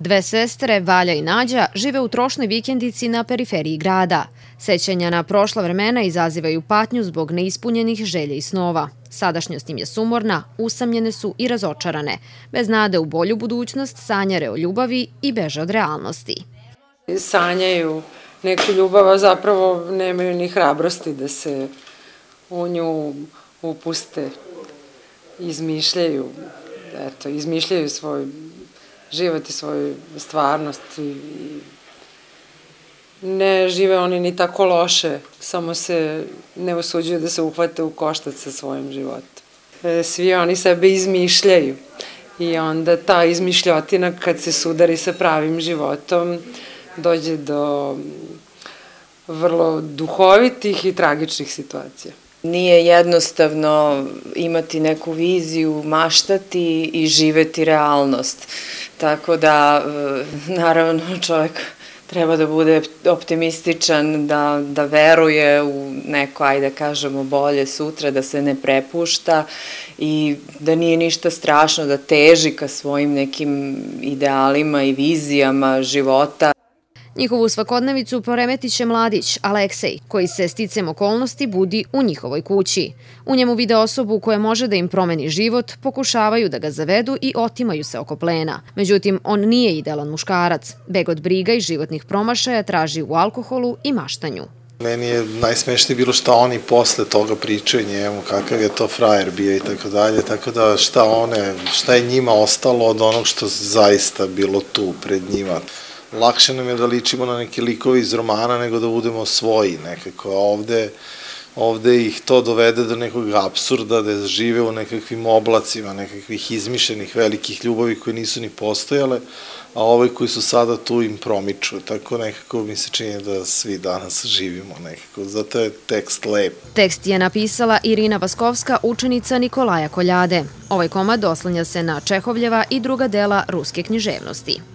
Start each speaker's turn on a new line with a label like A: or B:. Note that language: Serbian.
A: Dve sestre, Valja i Nađa, žive u trošnoj vikendici na periferiji grada. Sećanja na prošla vremena izazivaju patnju zbog neispunjenih želja i snova. Sadašnjost im je sumorna, usamljene su i razočarane. Bez nade u bolju budućnost sanjare o ljubavi i beže od realnosti. Sanjaju neku
B: ljubav, a zapravo nemaju ni hrabrosti da se u nju upuste, izmišljaju, eto, izmišljaju svoj život i svoju stvarnost i, i ne žive oni ni tako loše, samo se ne osuđuju da se uhvate u koštac sa svojim životom. E, svi oni sebe izmišljaju i onda ta izmišljotina kad se sudari sa pravim životom dođe do vrlo duhovitih i tragičnih situacija. Nije jednostavno
C: imati neku viziju, maštati i živeti realnost. Tako da, e, naravno, čovjek treba da bude optimističan, da, da veruje u neko, ajde da kažemo, bolje sutra, da se ne prepušta i da nije ništa strašno da teži ka svojim nekim idealima i vizijama života.
A: Njihovu svakodnevicu poremetiće mladić, Aleksej, koji se sticem okolnosti budi u njihovoj kući. U njemu vide osobu koja može da im promeni život, pokušavaju da ga zavedu i otimaju se oko plena. Međutim, on nije idealan muškarac. Beg od briga i životnih promašaja traži u alkoholu i maštanju.
D: Meni je najsmešnije bilo šta oni posle toga pričaju njemu, kakav je to frajer bio i tako dalje, tako da šta one, šta je njima ostalo od onog što zaista bilo tu pred njima lakše nam je da ličimo na neke likove iz romana nego da budemo svoji nekako. A ovde, ovde ih to dovede do nekog absurda, da žive u nekakvim oblacima, nekakvih izmišljenih velikih ljubavi koje nisu ni postojale, a ove koji su sada tu im promiču. Tako nekako mi se čini da svi danas živimo nekako. Zato je tekst lep.
A: Tekst je napisala Irina Vaskovska, učenica Nikolaja Koljade. Ovaj komad oslanja se na Čehovljeva i druga dela ruske književnosti.